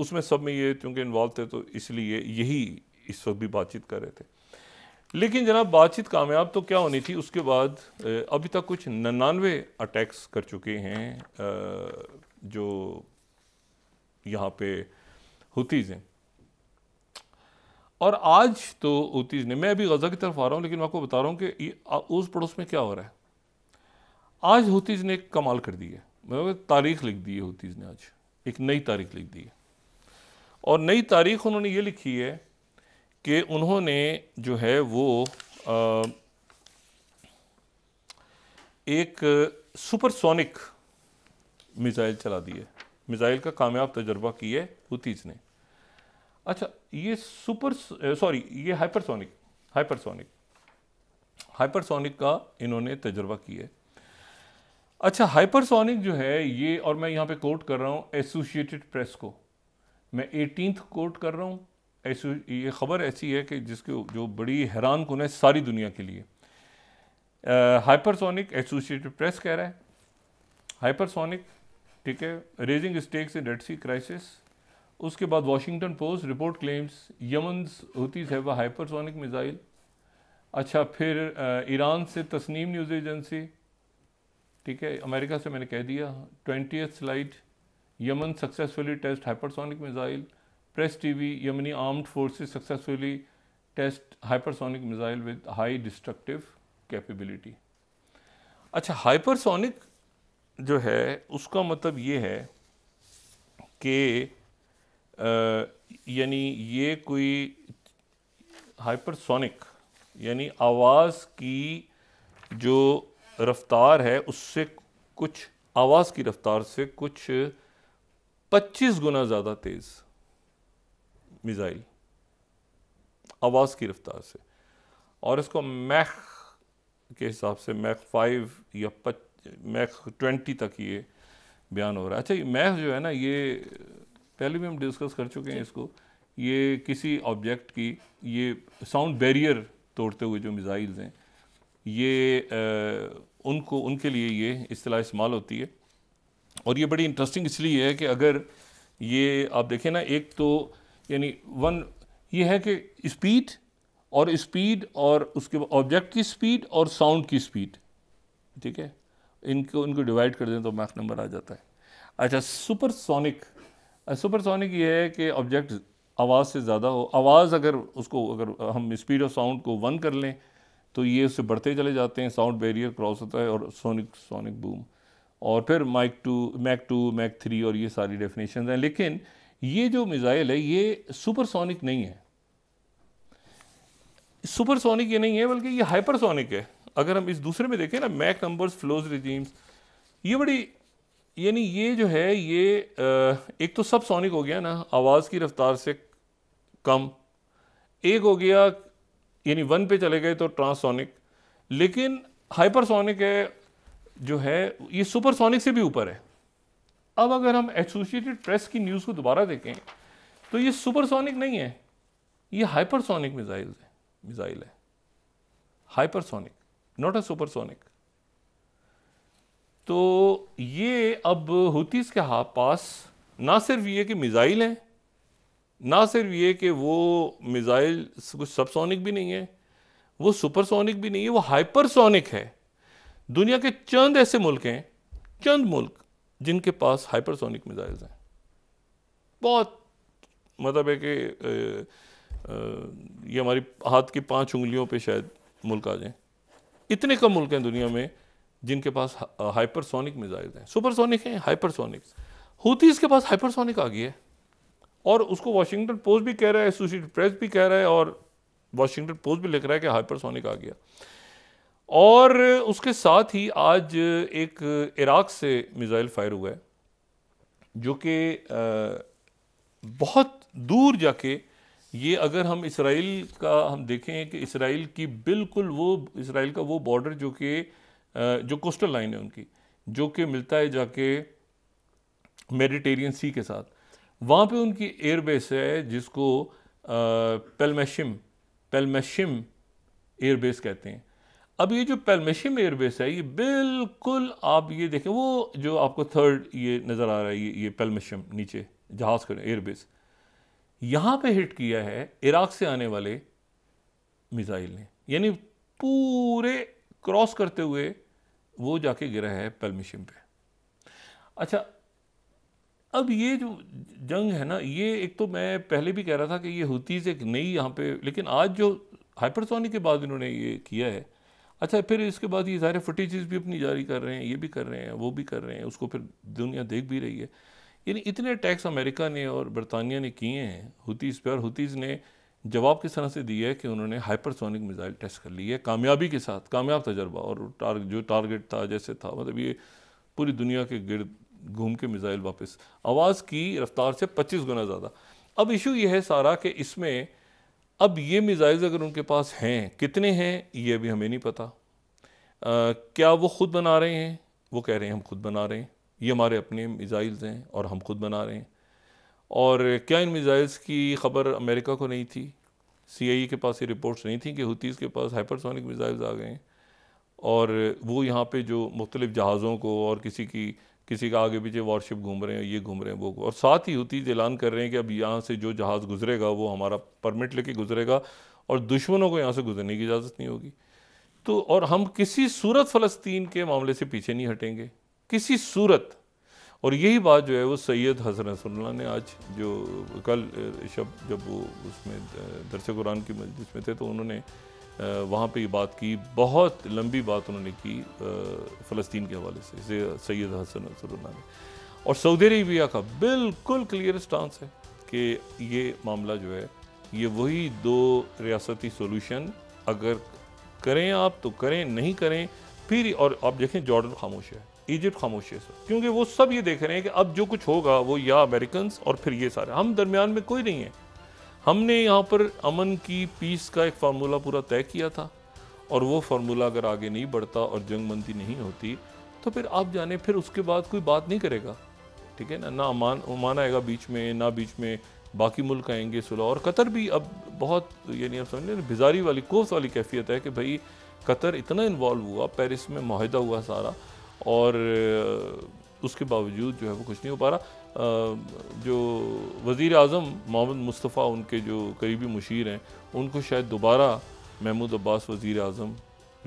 उसमें सब में ये चूँकि इन्वॉल्व थे तो इसलिए यही इस वक्त भी बातचीत कर रहे थे लेकिन जनाब बातचीत कामयाब तो क्या होनी थी उसके बाद अभी तक कुछ नन्ानवे अटैक्स कर चुके हैं जो यहाँ पे हुतीज़ हैं और आज तो हुतीज़ ने मैं अभी गज़ा की तरफ आ रहा हूँ लेकिन मैं आपको बता रहा हूँ कि उस पड़ोस में क्या हो रहा है आज हुतीज़ ने कमाल कर दी है मतलब तारीख लिख दी है हुतीज़ ने आज एक नई तारीख लिख दी है और नई तारीख उन्होंने ये लिखी है कि उन्होंने जो है वो आ, एक सुपरसोनिक मिज़ाइल चला दी है मिज़ाइल का कामयाब तजर्बा किया है हुतीज़ ने अच्छा ये सुपर सॉरी ये हाइपरसोनिक हाइपरसोनिक हाइपरसोनिक का इन्होंने तजर्बा किया है अच्छा हाइपरसोनिक जो है ये और मैं यहाँ पे कोट कर रहा हूँ एसोसिएटेड प्रेस को मैं एटीनथ कोट कर रहा हूँ ऐसी ये ख़बर ऐसी है कि जिसके जो बड़ी हैरान कन है सारी दुनिया के लिए हाइपरसोनिक एसोसिएटेड प्रेस कह रहा है हाइपरसोनिक ठीक है raising stakes in Red Sea crisis उसके बाद Washington Post report claims Yemen होती है वह हाइपरसोनिक मिज़ाइल अच्छा फिर ईरान से तस्नीम न्यूज़ एजेंसी ठीक है अमेरिका से मैंने कह दिया twenty slide Yemen successfully test hypersonic missile Press TV Yemeni armed forces successfully test hypersonic missile with high destructive capability अच्छा हाइपरसोनिक जो है उसका मतलब ये है कि यानी ये कोई हाइपरसोनिक यानी आवाज़ की जो रफ्तार है उससे कुछ आवाज़ की रफ्तार से कुछ 25 गुना ज़्यादा तेज़ मिज़ाइल आवाज़ की रफ्तार से और इसको मैख के हिसाब से मैख फाइव या पच मैख ट्वेंटी तक ये बयान हो रहा है अच्छा ये मैक जो है ना ये पहले भी हम डिस्कस कर चुके हैं इसको ये किसी ऑब्जेक्ट की ये साउंड बैरियर तोड़ते हुए जो मिज़ाइल्स हैं ये आ, उनको उनके लिए ये असलाह इस्तेमाल होती है और ये बड़ी इंटरेस्टिंग इसलिए है कि अगर ये आप देखें ना एक तो यानी वन ये है कि स्पीड और स्पीड और उसके ऑब्जेक्ट की स्पीड और साउंड की स्पीड ठीक है इनको इनको डिवाइड कर दें तो मैक नंबर आ जाता है अच्छा सुपरसोनिक सुपरसोनिक ये है कि ऑब्जेक्ट आवाज़ से ज़्यादा हो आवाज़ अगर उसको अगर हम स्पीड ऑफ साउंड को वन कर लें तो ये उससे बढ़ते चले जाते हैं साउंड बैरियर क्रॉस होता है और सोनिक सोनिक बूम और फिर Mach two Mach two Mach three और ये सारी डेफिनेशन हैं लेकिन ये जो मिज़ाइल है ये सुपरसोनिक नहीं है सुपरसोनिक ये नहीं है बल्कि ये हाइपरसोनिक है अगर हम इस दूसरे में देखें ना मैक नंबर्स फ्लोज रिजीम्स ये बड़ी यानी ये जो है ये एक तो सब सोनिक हो गया ना आवाज़ की रफ्तार से कम एक हो गया यानी वन पे चले गए तो ट्रांसोनिक लेकिन हाइपरसोनिक है जो है ये सुपरसोनिक से भी ऊपर है अब अगर हम एसोसिएटेड प्रेस की न्यूज़ को दोबारा देखें तो ये सुपरसोनिक नहीं है ये हाइपरसोनिक मिसाइल है मिसाइल है हाइपरसोनिक नॉट अ सुपरसोनिक तो ये अब हुतीस के हाथ पास ना सिर्फ ये कि मिज़ाइल है ना सिर्फ ये कि वो मिज़ाइल कुछ सबसोनिक भी नहीं है वो सुपरसोनिक भी नहीं है वो हाइपरसोनिक है दुनिया के चंद ऐसे मुल्क हैं चंद मुल्क जिनके पास हाइपरसोनिक मिज़ाइल्स हैं बहुत मतलब है कि ये हमारी हाथ की पांच उंगलियों पे शायद मुल्क आ जाएं इतने कम मुल्क हैं दुनिया में जिनके पास हाइपरसोनिक मिज़ाइल्स हैं सुपरसोनिक हैं हाइपरसोनिक होती के पास हाइपरसोनिक आ गई है और उसको वाशिंगटन पोस्ट भी कह रहा है एसोसिएटेड प्रेस भी कह रहा है और वाशिंगटन पोस्ट भी लिख रहा है कि हाइपरसोनिक आ गया और उसके साथ ही आज एक इराक से मिज़ाइल फायर हुआ है जो कि बहुत दूर जाके ये अगर हम इसराइल का हम देखें कि इसराइल की बिल्कुल वो इसराइल का वो बॉर्डर जो कि जो कोस्टल लाइन है उनकी जो कि मिलता है जाके मेडिटेरियन सी के साथ वहाँ पे उनकी एयरबेस है जिसको पेलमेशम पेलमेशम एयरबेस कहते हैं अब ये जो पेलमेशम एयरबेस है ये बिल्कुल आप ये देखें वो जो आपको थर्ड ये नज़र आ रहा है ये ये पेलमेशिम नीचे जहाज़ का एयरबेस यहाँ पे हिट किया है इराक से आने वाले मिसाइल ने यानी पूरे क्रॉस करते हुए वो जाके गिरा है पेलमिशिम पे अच्छा अब ये जो जंग है ना ये एक तो मैं पहले भी कह रहा था कि ये हुतीज़ एक नई यहाँ पे लेकिन आज जो हाइपरसोनिक के बाद इन्होंने ये किया है अच्छा फिर इसके बाद ये सारे फुटेजेस भी अपनी जारी कर रहे हैं ये भी कर रहे हैं वो भी कर रहे हैं उसको फिर दुनिया देख भी रही है यानी इतने टैक्स अमेरिका ने और बरतानिया ने किए हैं हुतीज़ पे और हुतीज़ ने जवाब किस तरह से दिया है कि उन्होंने हाइपरसोनिक मिज़ाइल टेस्ट कर ली है कामयाबी के साथ कामयाब तजर्बा और टार जो टारगेट था जैसे था मतलब ये पूरी दुनिया के गिरद घूम के मिज़ाइल वापस आवाज़ की रफ्तार से पच्चीस गुना ज़्यादा अब इशू ये है सारा कि इसमें अब ये मिज़ाइल अगर उनके पास हैं कितने हैं ये अभी हमें नहीं पता आ, क्या वो ख़ुद बना रहे हैं वो कह रहे हैं हम खुद बना रहे हैं ये हमारे अपने मिज़ाइल्स हैं और हम खुद बना रहे हैं और क्या इन मिज़ाइल्स की ख़बर अमेरिका को नहीं थी सी e के पास ये रिपोर्ट्स नहीं थी कि हुतीस के पास हाइपरसोनिक मिज़ाइल्स आ गए हैं और वो यहाँ पे जो मुख्तलिफ़ जहाज़ों को और किसी की किसी का आगे पीछे वॉरशिप घूम रहे हैं ये घूम रहे हैं वो और साथ ही होती ऐलान कर रहे हैं कि अब यहाँ से जो जहाज़ गुजरेगा वो हमारा परमिट लेके गुजरेगा और दुश्मनों को यहाँ से गुजरने की इजाज़त नहीं होगी तो और हम किसी सूरत फ़लस्तीन के मामले से पीछे नहीं हटेंगे किसी सूरत और यही बात जो है वो सैयद हसन रसोल्ला ने आज जो कल शब जब वो उसमें दरस कुरान की मस्जिद में थे तो उन्होंने वहाँ पे ये बात की बहुत लंबी बात उन्होंने की फ़लस्तीन के हवाले से सैयद हसन असरुल्ला ने और सऊदी अरबिया का बिल्कुल क्लियर स्टांस है कि ये मामला जो है ये वही दो रियासती सोलूशन अगर करें आप तो करें नहीं करें फिर और आप देखें जॉर्डन खामोश है इजिप्ट खामोश है सर क्योंकि वो सब ये देख रहे हैं कि अब जो कुछ होगा वो या अमेरिकन और फिर ये सारे हम दरमियान में कोई नहीं है हमने यहाँ पर अमन की पीस का एक फार्मूला पूरा तय किया था और वो फार्मूला अगर आगे नहीं बढ़ता और जंग मंदी नहीं होती तो फिर आप जाने फिर उसके बाद कोई बात नहीं करेगा ठीक है ना ना अमान अमान आएगा बीच में ना बीच में बाकी मुल्क आएंगे सुलह और कतर भी अब बहुत यानी आप समझ लें भिजारी वाली कोस वाली कैफियत है कि भाई कतर इतना इन्वॉल्व हुआ पेरिस में माहिदा हुआ सारा और उसके बावजूद जो है वो कुछ नहीं हो पा रहा जो वज़ी अजम मोहम्मद मुस्तफ़ा उनके जो करीबी मुशीर हैं उनको शायद दोबारा महमूद अब्बास वज़ी अजम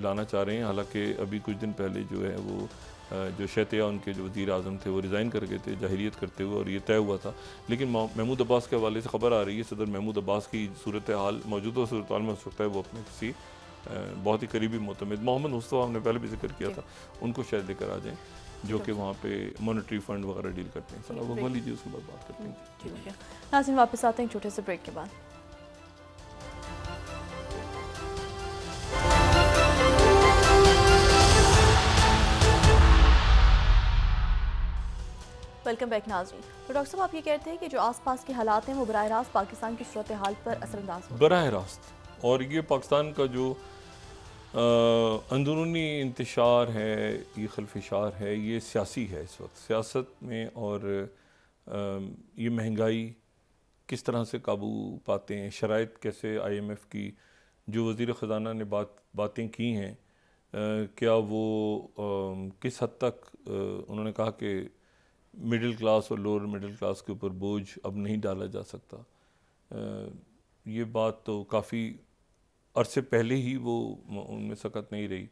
लाना चाह रहे हैं हालांकि अभी कुछ दिन पहले जो है वो जो शैतिया उनके जो वज़ी अजम थे वो रिज़ाइन कर गए थे जाहरीत करते हुए और ये तय हुआ था लेकिन महमूद अब्बास के हवाले से खबर आ रही है सदर महमूद अब्बास की सूरत हाल मौजूदा सूरत हाल में हो सकता है वो अपने किसी बहुत ही करीबी मुतमद मोहम्मद मुस्तफ़ा हमने पहले भी जिक्र किया था उनको शायद लेकर आ जाएँ जो कि वहाँ पे मोनिट्री फंड वगैरह डील करते हैं सलाह भगवान लीजिए उसके बाद बात करते हैं ठीक है वापस आते हैं छोटे से ब्रेक के बाद वेलकम बैक नाजरी तो डॉक्टर साहब आप ये कहते हैं कि जो आसपास के हालात हैं वो बरह रास्त पाकिस्तान की सूरत हाल पर असरअंदाज बरह रास्त और ये पाकिस्तान का जो अंदरूनी इंतशार है ये खलफशार है ये सियासी है इस वक्त सियासत में और आ, ये महंगाई किस तरह से काबू पाते हैं शराइ कैसे आई एम एफ़ की जो वज़ी ख़जाना ने बात बातें की हैं क्या वो आ, किस हद तक उन्होंने कहा कि मिडिल क्लास और लोअर मिडिल क्लास के ऊपर बोझ अब नहीं डाला जा सकता ये बात तो काफ़ी अरसे पहले ही वो उनमें सकत नहीं रही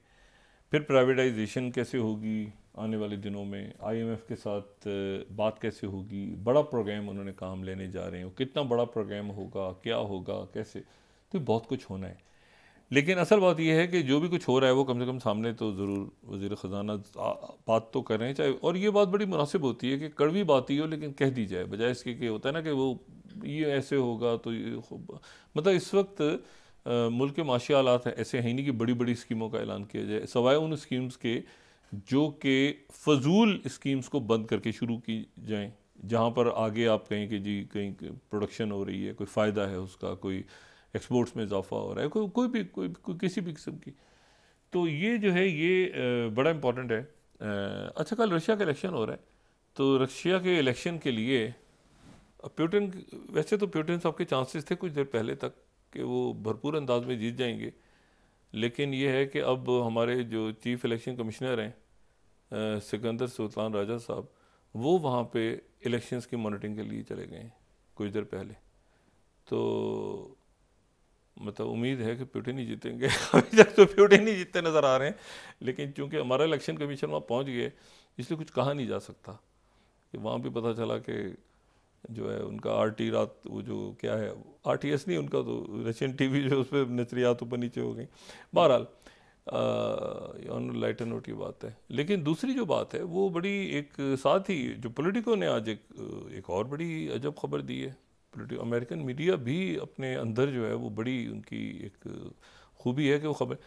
फिर प्राइवेटाइजेशन कैसे होगी आने वाले दिनों में आईएमएफ के साथ बात कैसे होगी बड़ा प्रोग्राम उन्होंने काम लेने जा रहे हैं कितना बड़ा प्रोग्राम होगा क्या होगा कैसे तो बहुत कुछ होना है लेकिन असल बात यह है कि जो भी कुछ हो रहा है वो कम से कम सामने तो ज़रूर वजीर ख़जाना बात तो करें चाहे और ये बात बड़ी मुनासिब होती है कि कड़वी बात ही हो लेकिन कह दी जाए बजाय इसके कि होता है ना कि वो ये ऐसे होगा तो ये मतलब इस वक्त मुल्क के माशी हालात हैं ऐसे हैं नहीं कि बड़ी बड़ी स्कीमों का ऐलान किया जाए सवाए उन स्कीम्स के जो कि फजूल स्कीम्स को बंद करके शुरू की जाएँ जहाँ पर आगे आप कहें कि जी कहीं प्रोडक्शन हो रही है कोई फ़ायदा है उसका कोई एक्सपोर्ट्स में इजाफा हो रहा है कोई कोई भी कोई, कोई किसी भी किस्म की तो ये जो है ये बड़ा इम्पोर्टेंट है अच्छा कल रशिया का इलेक्शन हो रहा है तो रशिया के इलेक्शन के लिए प्यूटन वैसे तो प्यूटन साहब के चांसेस थे कुछ देर पहले तक कि वो भरपूर अंदाज में जीत जाएंगे लेकिन ये है कि अब हमारे जो चीफ़ इलेक्शन कमिश्नर हैं सिकंदर सुल्तान राजा साहब वो वहाँ पे इलेक्शंस की मॉनिटरिंग के लिए चले गए हैं कुछ देर पहले तो मतलब उम्मीद है कि प्यूटी नहीं जीतेंगे अभी तक तो प्यूटी नहीं जीतते नज़र आ रहे हैं लेकिन चूंकि हमारा इलेक्शन कमीशन वहाँ पहुँच गए इसलिए कुछ कहा नहीं जा सकता कि वहाँ भी पता चला कि जो है उनका आर टी रात वो जो क्या है आर टी एस नहीं उनका तो रशियन टी वी जो उस पर नजरियात ऊपर नीचे हो गई बहरहाल ऑन एंड नोट की बात है लेकिन दूसरी जो बात है वो बड़ी एक साथ ही जो पोलिटिको ने आज एक एक और बड़ी अजब खबर दी है पोलिटिको अमेरिकन मीडिया भी अपने अंदर जो है वो बड़ी उनकी एक खूबी है कि वो खबर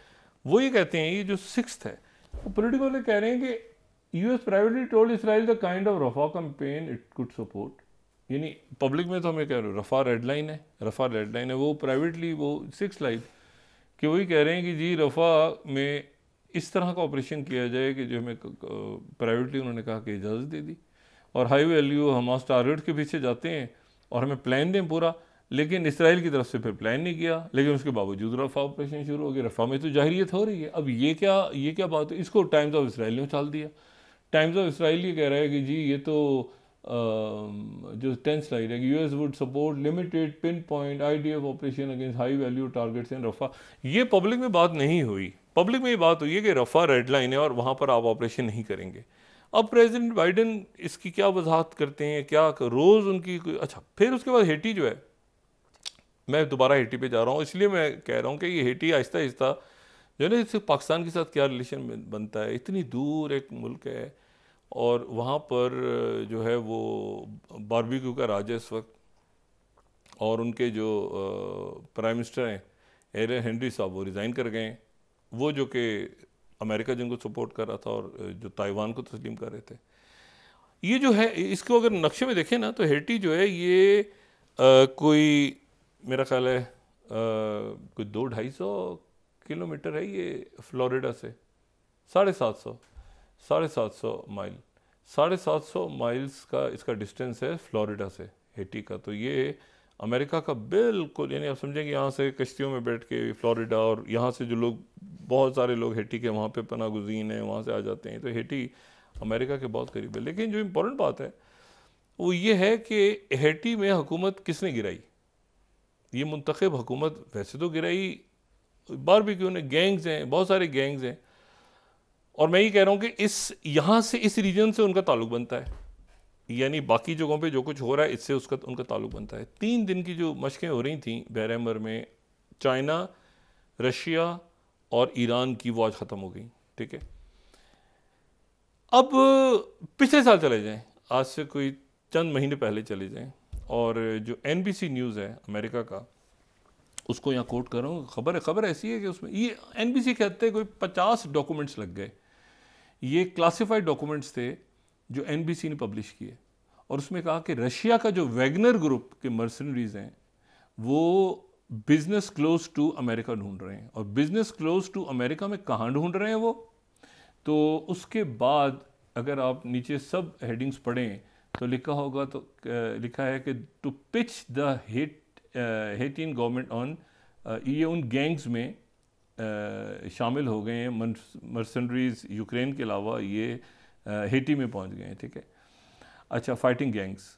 वो ये कहते हैं ये जो सिक्स है वो पोलिटिको ने कह रहे हैं कि U S privately told Israel the kind of Rafah campaign it could support यानी पब्लिक में तो हमें कह रहे हो रफ़ा रेड लाइन है रफ़ा रेड लाइन है वो प्राइवेटली वो सिक्स लाइफ कि वही कह रहे हैं कि जी रफ़ा में इस तरह का ऑपरेशन किया जाए कि जो हमें प्राइवेटली उन्होंने कहा कि इजाज़त दे दी और हाई वैल्यू हमास टारगेट के पीछे जाते हैं और हमें प्लान दें पूरा लेकिन इसराइल की तरफ से फिर प्लान नहीं किया लेकिन उसके बावजूद रफ़ा ऑपरेशन शुरू हो गया रफ़ा में तो जाहिरियत हो रही है अब ये क्या ये क्या बात है इसको टाइम्स ऑफ इसराइल ने उछाल दिया टाइम्स ऑफ इसराइल ये कह रहा है कि जी ये तो Um, जो स्लाइड है 10 would support limited pinpoint I D F operation against high value targets in Rafah ये पब्लिक में बात नहीं हुई पब्लिक में ये बात हुई है कि रफा रेड लाइन है और वहाँ पर आप ऑपरेशन नहीं करेंगे अब प्रेसिडेंट बाइडेन इसकी क्या वजाहत करते हैं क्या रोज़ उनकी अच्छा फिर उसके बाद हेटी जो है मैं दोबारा हेटी पे जा रहा हूँ इसलिए मैं कह रहा हूँ कि ये हेटी आहिस्ता आहिस्ता जो है ना इससे पाकिस्तान के साथ क्या रिलेशन बनता है इतनी दूर एक मुल्क है और वहाँ पर जो है वो बारबिक्यू का राज है इस वक्त और उनके जो प्राइम मिनिस्टर हैं एरे हेनरी साहब वो रिज़ाइन कर गए वो जो कि अमेरिका जिनको सपोर्ट कर रहा था और जो ताइवान को तस्लीम कर रहे थे ये जो है इसको अगर नक्शे में देखें ना तो हेटी जो है ये आ, कोई मेरा ख्याल है आ, कोई दो ढाई सौ किलोमीटर है ये फ्लोरिडा से साढ़े सात सौ साढ़े सात सौ माइल साढ़े सात सौ माइल्स का इसका डिस्टेंस है फ्लोरिडा से हेटी का तो ये अमेरिका का बिल्कुल यानी आप समझेंगे यहाँ से कश्तियों में बैठ के फ्लोरिडा और यहाँ से जो लोग बहुत सारे लोग हेटी के वहाँ पे पना गुजीन है वहाँ से आ जाते हैं तो हेटी अमेरिका के बहुत करीब है लेकिन जो इम्पोर्टेंट बात है वो ये है कि हेटी में हुकूमत किसने गिराई ये मुंतखब हुकूमत वैसे तो गिराई बार भी क्यों ने गैंग्स हैं बहुत सारे गैंग्स हैं और मैं ये कह रहा हूँ कि इस यहाँ से इस रीजन से उनका ताल्लुक बनता है यानी बाकी जगहों पे जो कुछ हो रहा है इससे उसका उनका ताल्लुक बनता है तीन दिन की जो मशक़ें हो रही थी बहरमर में चाइना रशिया और ईरान की वॉज ख़त्म हो गई ठीक है अब पिछले साल चले जाएं आज से कोई चंद महीने पहले चले जाएं और जो एन न्यूज़ है अमेरिका का उसको यहाँ कोट कर रहा हूँ खबर है खबर ऐसी है कि उसमें ये एन बी सी कहते हैं कोई पचास डॉक्यूमेंट्स लग गए ये क्लासिफाइड डॉक्यूमेंट्स थे जो एनबीसी ने पब्लिश किए और उसमें कहा कि रशिया का जो वैगनर ग्रुप के मर्सनरीज हैं वो बिजनेस क्लोज टू अमेरिका ढूंढ रहे हैं और बिजनेस क्लोज टू अमेरिका में कहाँ ढूंढ रहे हैं वो तो उसके बाद अगर आप नीचे सब हेडिंग्स पढ़ें तो लिखा होगा तो लिखा है कि to pitch the hate Haitian government on ये उन गैंग्स में शामिल हो गए हैं मर्सनरीज यूक्रेन के अलावा ये हेटी में पहुंच गए हैं ठीक है अच्छा फाइटिंग गैंग्स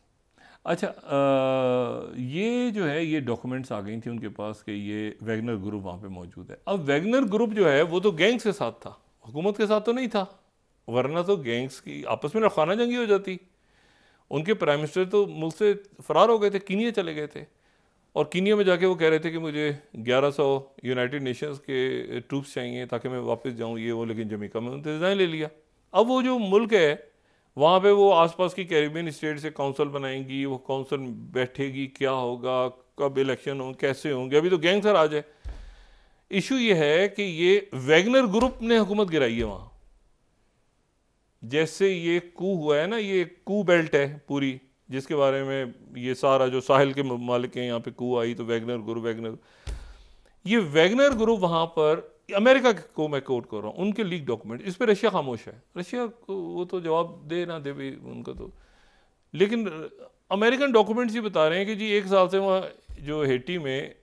अच्छा आ, ये जो है ये डॉक्यूमेंट्स आ गई थी उनके पास कि ये वैगनर ग्रुप वहाँ पे मौजूद है अब वैगनर ग्रुप जो है वो तो गैंग्स के साथ था हुकूमत के साथ तो नहीं था वरना तो गैंग्स की आपस में रखाना जंगी हो जाती उनके प्राइम मिनिस्टर तो मुल्क से फरार हो गए थे कीनिया चले गए थे और कीनिया में जाके वो कह रहे थे कि मुझे 1100 यूनाइटेड नेशंस के ट्रूप्स चाहिए ताकि मैं वापस जाऊँ ये वो लेकिन जमीका में उन्होंने ले लिया अब वो जो मुल्क है वहाँ पे वो आसपास की कैरिबियन स्टेट से काउंसिल बनाएंगी वो काउंसिल बैठेगी क्या होगा कब इलेक्शन हों कैसे होंगे अभी तो गैंग सर आ जाए इशू ये है कि ये वैगनर ग्रुप ने हुकूमत गिराई है वहाँ जैसे ये कू हुआ है ना ये कू बेल्ट है पूरी जिसके बारे में ये सारा जो साहिल के मालिक हैं यहाँ पे कू आई तो वैगनर गुरु वैगनर ये वैगनर गुरु वहाँ पर अमेरिका को मैं कोट कर रहा हूँ उनके लीक डॉक्यूमेंट इस पर रशिया खामोश है रशिया को वो तो जवाब दे ना दे भी उनका तो लेकिन अमेरिकन डॉक्यूमेंट्स ये बता रहे हैं कि जी एक साल से वहाँ जो हेटी में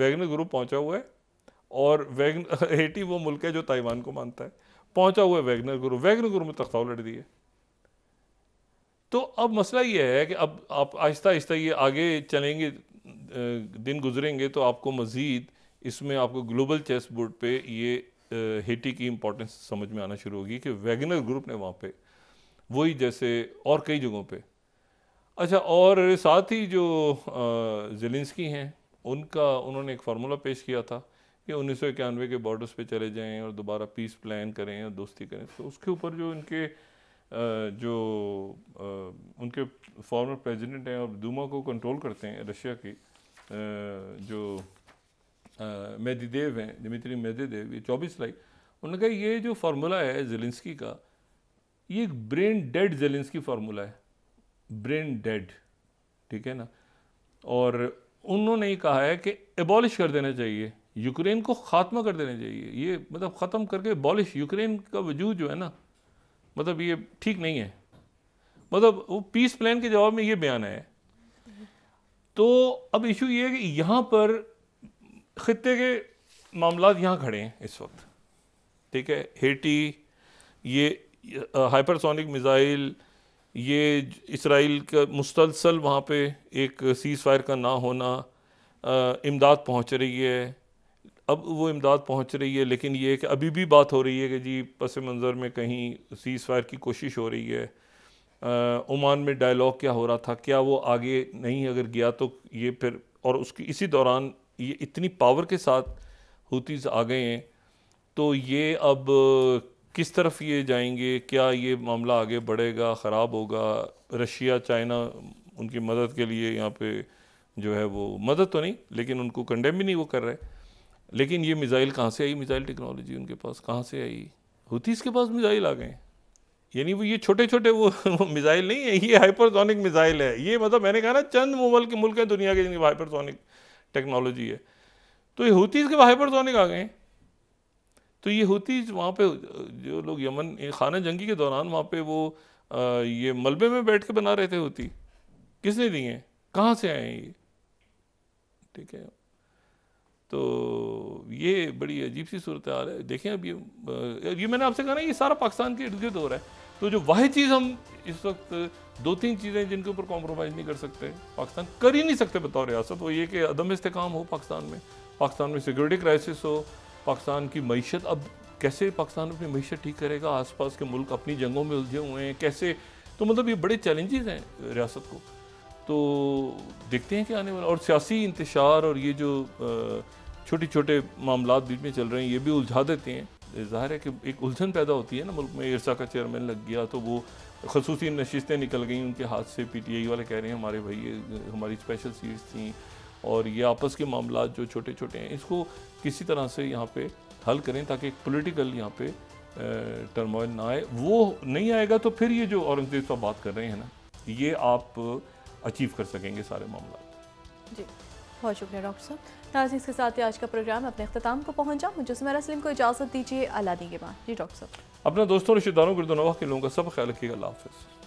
वैगनर ग्रुप पहुँचा हुआ है और वैगन हेटी वो मुल्क है जो ताइवान को मानता है पहुँचा हुआ है वैगनर ग्रुप वैगनर ग्रुप में तख्ताव लड़ दिए तो अब मसला ये है कि अब आप आहिस्ता आहिस्ता ये आगे चलेंगे दिन गुजरेंगे तो आपको मज़ीद इसमें आपको ग्लोबल चेस बोर्ड पर ये हेटी की इम्पोर्टेंस समझ में आना शुरू होगी कि वैगनर ग्रुप ने वहाँ पर वही जैसे और कई जगहों पर अच्छा और साथ ही जो जेलिंसकी हैं उनका उन्होंने एक फार्मूला पेश किया था कि उन्नीस सौ इक्यानवे के बॉर्डर्स पे चले जाएं और दोबारा पीस प्लान करें और दोस्ती करें तो उसके ऊपर जो इनके जो उनके फॉर्मर प्रेसिडेंट हैं और दूमा को कंट्रोल करते हैं रशिया की जो मेदिदेव हैं दिमित्री मेदिदेव ये चौबीस लाइक उन्होंने कहा ये जो फार्मूला है जेलिंसकी का ये एक ब्रेन डेड जेलिंसकी फार्मूला है ब्रेन डेड ठीक है ना और उन्होंने ही कहा है कि एबॉलिश कर देना चाहिए यूक्रेन को ख़ात्मा कर देना चाहिए ये मतलब ख़त्म करके एबॉलिश यूक्रेन का वजूद जो है ना मतलब ये ठीक नहीं है मतलब वो पीस प्लान के जवाब में ये बयान है तो अब इशू ये है कि यहाँ पर ख़त्े के मामला यहाँ खड़े हैं इस वक्त ठीक है हेटी ये हाइपरसोनिक मिज़ाइल ये इसराइल का मुसलसल वहाँ पे एक सीज़ फायर का ना होना इमदाद पहुँच रही है अब वो इमदाद पहुँच रही है लेकिन ये कि अभी भी बात हो रही है कि जी पस मंज़र में कहीं सीज़ फायर की कोशिश हो रही है ओमान में डायलॉग क्या हो रहा था क्या वो आगे नहीं अगर गया तो ये फिर और उसकी इसी दौरान ये इतनी पावर के साथ हूतीज़ आ गए हैं तो ये अब किस तरफ ये जाएंगे क्या ये मामला आगे बढ़ेगा ख़राब होगा रशिया चाइना उनकी मदद के लिए यहाँ पे जो है वो मदद तो नहीं लेकिन उनको कंडेम भी नहीं वो कर रहे लेकिन ये मिज़ाइल कहाँ से आई मिज़ाइल टेक्नोलॉजी उनके पास कहाँ से आई हुतीस के पास मिज़ाइल आ गए यानी वो ये छोटे छोटे वो, मिज़ाइल नहीं है ये हाइपरसोनिक मिज़ाइल है ये मतलब मैंने कहा ना चंद मुमल के मुल्क हैं दुनिया के जिनके हाइपरसोनिक टेक्नोलॉजी है तो ये हुतीस के हाइपरसोनिक आ गए तो ये हुतीस वहाँ पे जो लोग यमन खाना जंगी के दौरान वहाँ पे वो ये मलबे में बैठ के बना रहे थे होती किसने दिए कहाँ से आए हैं ये ठीक है तो ये बड़ी अजीब सी सूरत हाल है देखें अब ये ये मैंने आपसे कहा ना ये सारा पाकिस्तान के इर्द गिर्द हो रहा है तो जो वाहि चीज़ हम इस वक्त दो तीन चीज़ें जिनके ऊपर कॉम्प्रोमाइज़ नहीं कर सकते पाकिस्तान कर ही नहीं सकते बतौर रियासत वो ये कि अदम इसकाम हो पाकिस्तान में पाकिस्तान में सिक्योरिटी क्राइसिस हो पाकिस्तान की मीशत अब कैसे पाकिस्तान अपनी मीशत ठीक करेगा आसपास के मुल्क अपनी जंगों में उलझे हुए हैं कैसे तो मतलब ये बड़े चैलेंजेस हैं रियासत को तो देखते हैं कि आने वाला और सियासी इंतशार और ये जो आ, छोटे छोटे मामला बीच में चल रहे हैं ये भी उलझा देते हैं ज़ाहिर है कि एक उलझन पैदा होती है ना मुल्क में इरसा का चेयरमैन लग गया तो वो खसूसी नशस्तें निकल गई उनके हाथ से पी टी आई वाले कह रहे हैं हमारे भाई हमारी स्पेशल सीट्स थी और ये आपस के मामला जो छोटे छोटे हैं इसको किसी तरह से यहाँ पे हल करें ताकि एक पोलिटिकल यहाँ पे टर्मोइल ना आए वो नहीं आएगा तो फिर ये जो औरंगजेब साहब बात कर रहे हैं ना ये आप अचीव कर सकेंगे सारे मामला जी बहुत शुक्रिया डॉक्टर साहब नाजी के साथ ही आज का प्रोग्राम अपने अख्ताम को पहुंचा मुझे सुमर असलम को इजाज़त दीजिए दी के बाद जी डॉक्टर साहब अपने दोस्तों रिश्तेदारों गुरदनवा के लोगों का सब ख्याल रखिएगा अल्लाह हाफिज़